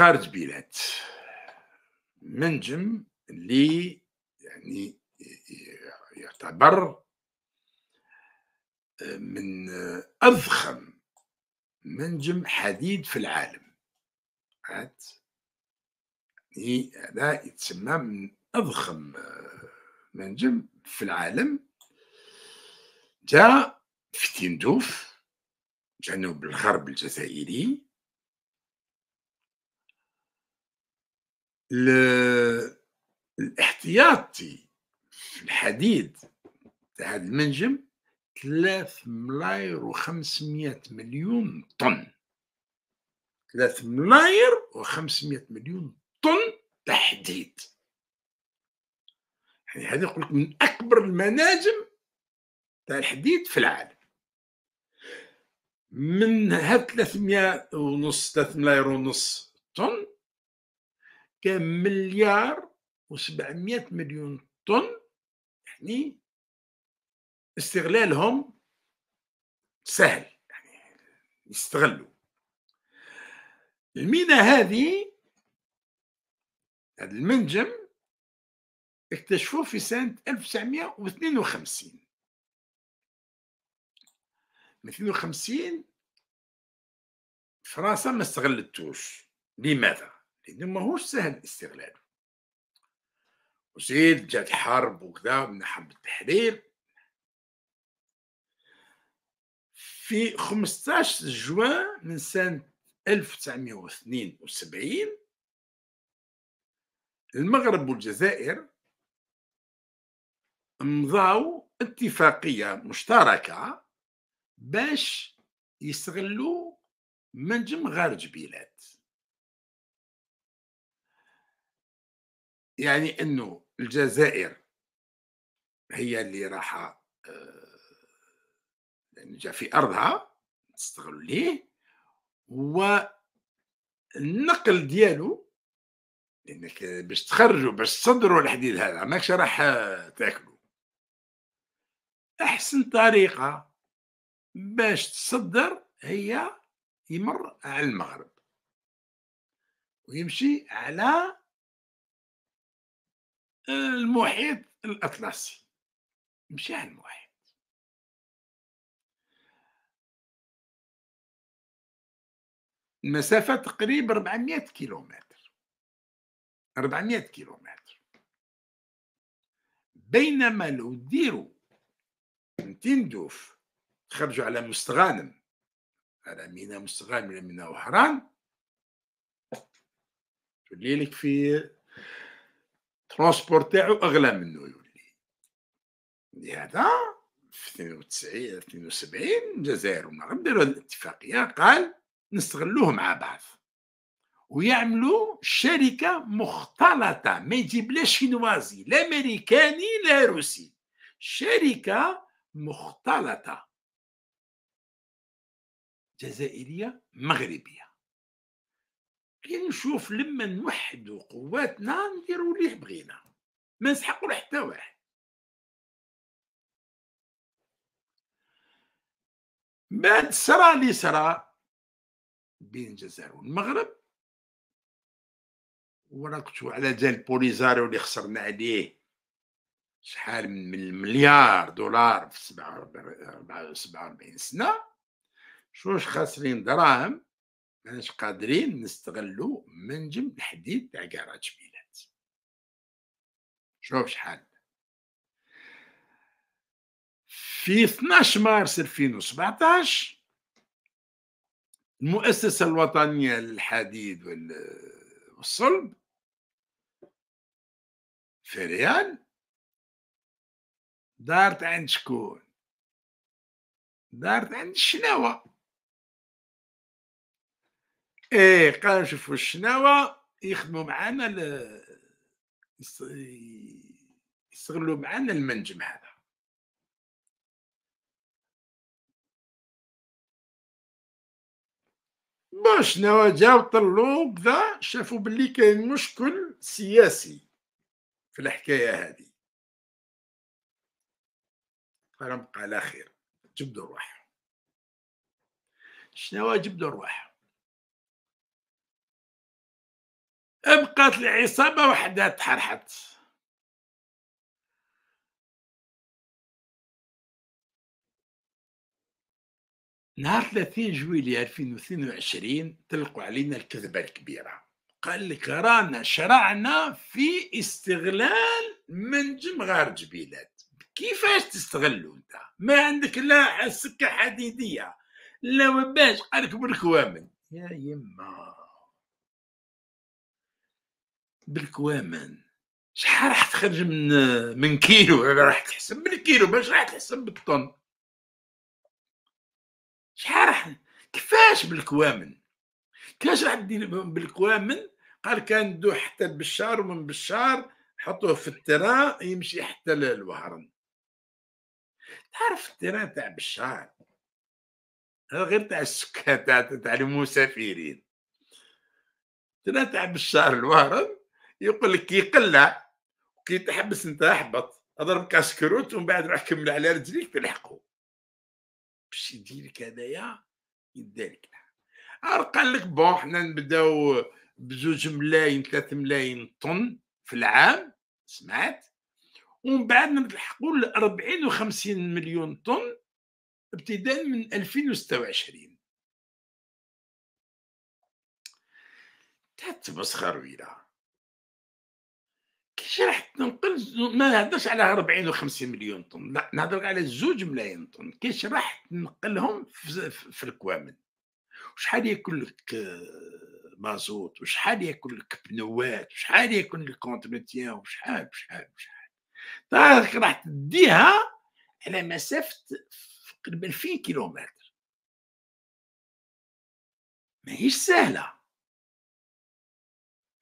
خارج بيلات منجم اللي يعني يعتبر من أضخم منجم حديد في العالم يعني هذا يتسمى من أضخم منجم في العالم جاء في تندوف جنوب الغرب الجزائري الاحتياطي في الحديد تاع هذا المنجم 3 ملاير و500 مليون طن 3 ملاير و500 مليون طن تحديد يعني هذه نقول من اكبر المناجم تاع الحديد في العالم من هاد 300 ونص 3 ملاير ونص طن كان مليار و700 مليون طن يعني استغلالهم سهل يعني يستغلوا الميناء هذه هذا المنجم اكتشفوه في سنة 1952 52 فرنسا ما استغلتوش لماذا؟ لأنه ماهوش سهل استغلاله وزيد جات حرب وكذا من حرب التحرير في 15 جوان من سنة 1972 المغرب والجزائر مضاو اتفاقية مشتركة باش يستغلوا منجم غارج بلاد يعني انه الجزائر هي اللي راح يعني آه، جا في ارضها نستغل ليه والنقل ديالو انك باش تخرجوا باش تصدروا الحديد هذا ماكش راح آه، تاكلوا احسن طريقه باش تصدر هي يمر على المغرب ويمشي على المحيط الأطلسي مشى على المحيط المسافة تقريبا 400 كيلومتر 400 كيلومتر بينما لو ديروا تندوف خرجوا على مستغانم على ميناء مستغانم ولا ميناء وهران تولي لك في ترونسبور تاعو اغلى منه يولي لهذا في 92 72 الجزائر والمغرب داروا الاتفاقيه قال نستغلوه مع بعض ويعملوا شركه مختلطه ما يجيب لا شينوازي لا امريكاني لا روسي شركه مختلطه جزائريه مغربيه كي نشوف لما نوحدوا قواتنا نديروا اللي بغينا ما نسحقوا حتى واحد بعد سرى اللي صرا بين الجزائر والمغرب وراكتو كنت على جال بوليزاريو اللي خسرنا عليه شحال من مليار دولار في 47 سنه شوش خاسرين دراهم ماناش قادرين نستغلوا منجم الحديد تاع كراج ميلاد شوف شحال في 12 مارس 2017 المؤسسة الوطنية للحديد والصلب في ريال دارت عند شكون دارت عند الشناوة ايه قال نشوفوا الشناوه يخدموا معنا ل... يستغلوا معنا المنجم هذا باش نوا جاو طلو بدا شافوا باللي كاين مشكل سياسي في الحكايه هذه قال على خير جبدوا رواحهم شناوه جبدوا رواحهم بقات العصابة وحدها تحرحت نهار 30 جويلية 2022 طلقوا علينا الكذبة الكبيرة قال لك رانا شرعنا في استغلال منجم غارج جبيلات كيفاش تستغلوا انت ما عندك لا سكة حديدية لا وباش قالك بالكوامل يا يما بالكوامان شحال راح تخرج من من كيلو راح تحسب بالكيلو باش راح تحسب بالطن شحال راح كيفاش بالكوامن كيفاش راح دير بالكوامن قال كان دو حتى لبشار ومن بشار حطوه في الترا يمشي حتى للوهرن تعرف الترا تاع بشار هذا غير تاع السكه تاع تاع المسافرين الترا تاع بشار الوهرن يقول لك كي قلع كي تحبس انت احبط اضرب كاسكروت ومن بعد روح كمل على رجليك تلحقه باش يديرك هذايا يدالك عار قال لك بون حنا نبداو بزوج ملاين ثلاث ملاين طن في العام سمعت ومن بعد نلحقوا ل 40 و 50 مليون طن ابتداء من 2026 تتمسخر ويلا كيفاش راح تنقل ما نهضرش على 40 و 50 مليون طن لا نهضر على زوج ملايين طن كيفاش راح تنقلهم في, في الكوامل وشحال ياكل لك آه، مازوت وشحال ياكل لك بنوات وشحال ياكل لك كونتروتيان وشحال وشحال وشحال دارك راح تديها على مسافه تقريبا 2000 كيلومتر ماهيش سهله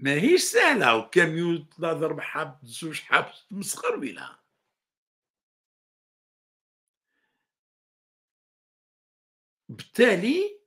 ماهيش سهله وكاميون ضرب حبس زوج حبس تمسخر ولا بالتالي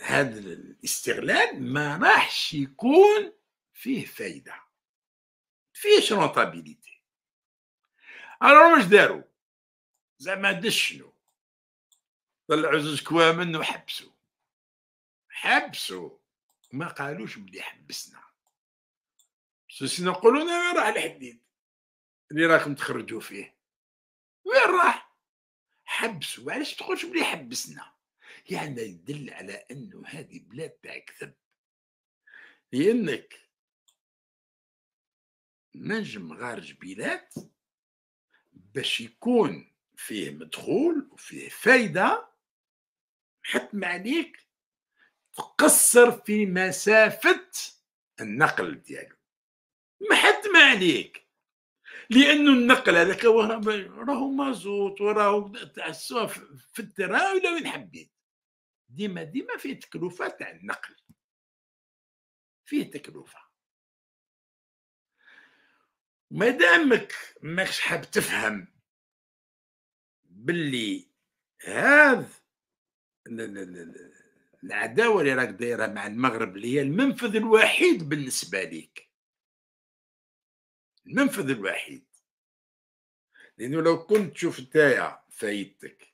هذا الاستغلال ما راحش يكون فيه فايده فيهش رونتابيليتي الو واش داروا زعما دشنوا طلعوا زوج كوامن وحبسوا حبسوا ما قالوش بلي حبسنا سوسينا نقولوا انا راح الحديد اللي راكم تخرجوا فيه وين راح حبسوا علاش تقولش بلي حبسنا يعني يدل على انه هذه بلاد تاع كذب لانك نجم غارج بلاد باش يكون فيه مدخول وفيه فايده حتم عليك تقصر في مسافة النقل ديالو ما حد ما عليك لانه النقل هذاك راهو مازوت وراهو تعسوها في الترا ولا وين حبيت ديما ديما فيه تكلفه تاع النقل فيه تكلفه ما دامك ماكش حاب تفهم باللي هذا العداوه اللي راك دايرها مع المغرب اللي هي المنفذ الوحيد بالنسبه ليك المنفذ الوحيد لانه لو كنت تشوف نتايا فايدتك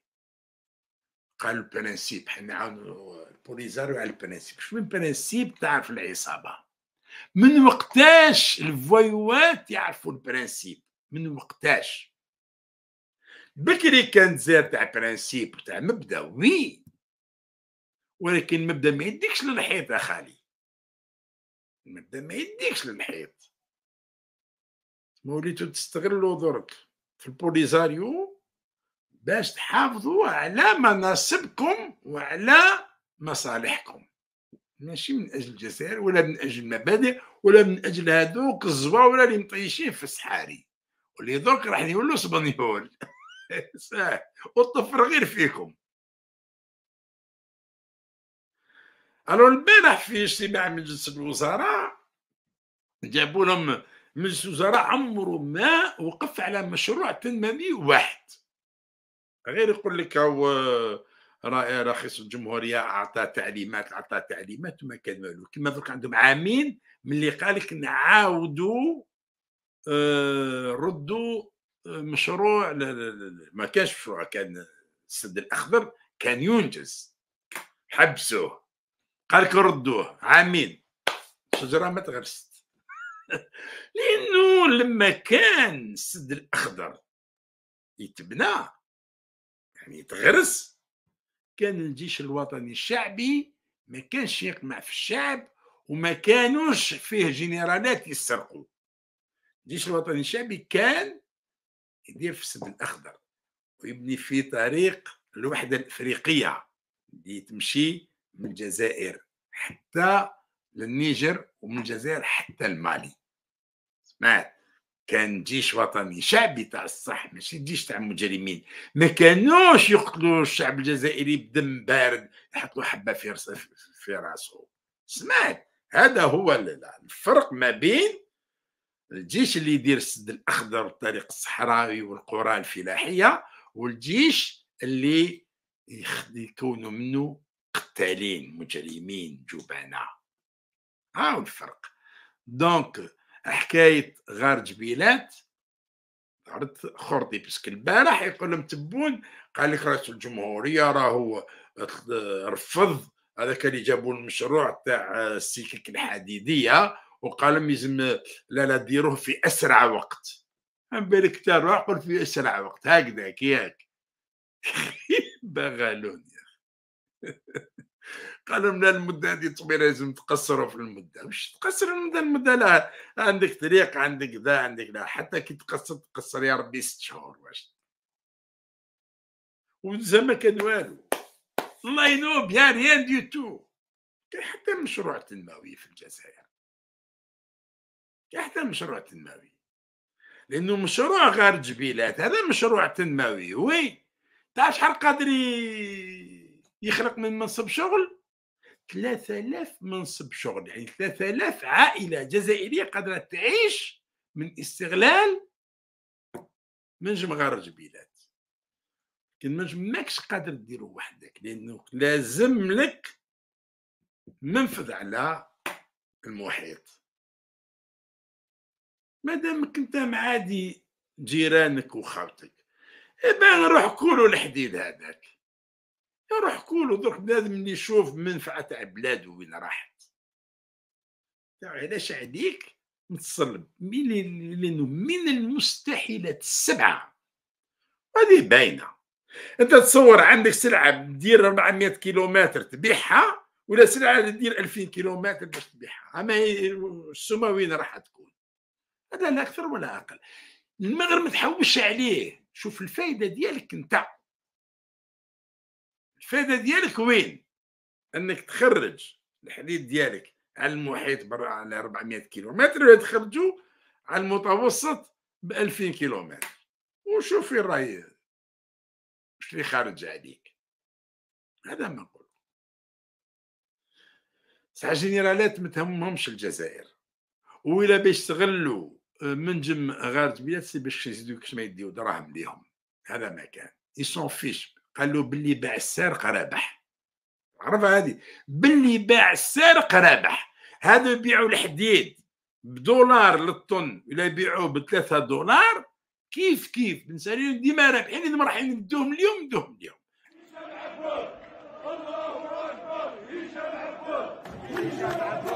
قال البرانسيب حنا عاودوا بوليزاريو على البرانسيب شو من تعرف العصابه من وقتاش الفويوات يعرفوا البرانسيب من وقتاش بكري كانت زير تاع برانسيب تاع مبدا وي ولكن المبدا ما يديكش للحيط يا خالي المبدا ما يديكش للحيط موليتو تستغلوا درك في البوليزاريو باش تحافظوا على مناصبكم وعلى مصالحكم ماشي من اجل الجزائر ولا من اجل المبادئ ولا من اجل هذوك الزواوره اللي مطيشين في الصحاري واللي دوك راح يولوا سبانيول والطفر غير فيكم الو البارح في اجتماع مجلس الوزراء جابوا لهم مجلس الوزراء عمره ما وقف على مشروع تنموي واحد غير يقول لك هو رأي رئيس الجمهورية أعطى تعليمات أعطى تعليمات وما كان والو كما درك عندهم عامين من اللي قال لك نعاودوا آه ردوا آه، مشروع لا لا لا ما كانش مشروع كان السد الأخضر كان ينجز حبسوه قال لك ردوه عامين الشجره ما تغرست لانه لما كان السد الاخضر يتبنى يعني يتغرس كان الجيش الوطني الشعبي ما كانش يقمع في الشعب وما كانوش فيه جنرالات يسرقوا الجيش الوطني الشعبي كان يدير في السد الاخضر ويبني في طريق الوحده الافريقيه اللي تمشي من الجزائر حتى للنيجر ومن الجزائر حتى المالي سمعت كان جيش وطني شعبي تاع الصح ماشي جيش تاع مجرمين ما كانوش يقتلوا الشعب الجزائري بدم بارد يحطوا حبه في في راسه سمعت هذا هو الفرق ما بين الجيش اللي يدير السد الاخضر والطريق الصحراوي والقرى الفلاحيه والجيش اللي يكونوا منه قتالين مجرمين جبناء هاو الفرق دونك حكايه غار جبيلات عرضت خرطي بسك البارح يقول لهم تبون قال لك رئيس الجمهوريه راهو رفض هذاك اللي جابوا المشروع تاع السكك الحديديه وقال لهم يلزم لا لا ديروه في اسرع وقت بالك تاع روح في اسرع وقت هكذاك ياك بغالوني قالوا لنا المده هذه طبيعي لازم تقصروا في المده مش تقصر المده المده لا عندك طريق عندك ذا عندك لا حتى كي تقصر تقصر يا ربي ست شهور واش وزعما كان والو الله ينوب يا ريان دي تو كان حتى مشروع تنموي في الجزائر كان حتى مشروع تنموي لانه مشروع غير جبيلات هذا مشروع تنموي وي تعرف شحال قادر يخلق من منصب شغل 3000 منصب شغل يعني 3000 عائلة جزائرية قادرة تعيش من استغلال منجم غارج بلاد لكن منجم ماكش قادر ديرو وحدك لأنه لازم لك منفذ على المحيط مادامك انت معادي جيرانك وخاوتك ابا روح كولو الحديد هذاك روح كولو درك بنادم اللي يشوف منفعه تاع بلادو وين راحت علاش عليك متصلب لانه من المستحيلات السبعه هذه باينه انت تصور عندك سلعه دير 400 كيلومتر تبيعها ولا سلعه دير 2000 كيلومتر باش تبيعها اما السما وين راح تكون هذا لا اكثر ولا اقل المغرب ما تحوش عليه شوف الفائده ديالك انت الفائده ديالك وين انك تخرج الحديد ديالك على المحيط برا على 400 كيلومتر تخرجو على المتوسط ب 2000 كيلومتر وشوف فين راهي واش اللي خارج عليك هذا ما نقول ساعة جنرالات ما تهمهمش الجزائر وإلا باش تغلوا آه، منجم بيات بياسي باش يزيدوا كش ما يديو دراهم ليهم هذا ما كان يسون فيش قال له باللي باع السارق رابح عرف هذه باللي باع السارق رابح هذا يبيعوا الحديد بدولار للطن ولا يبيعوه بثلاثة دولار كيف كيف بنسالين ديما رابحين اذا رايحين ندوهم اليوم ندوهم اليوم الله اكبر الله اكبر هشام عبود هشام عبود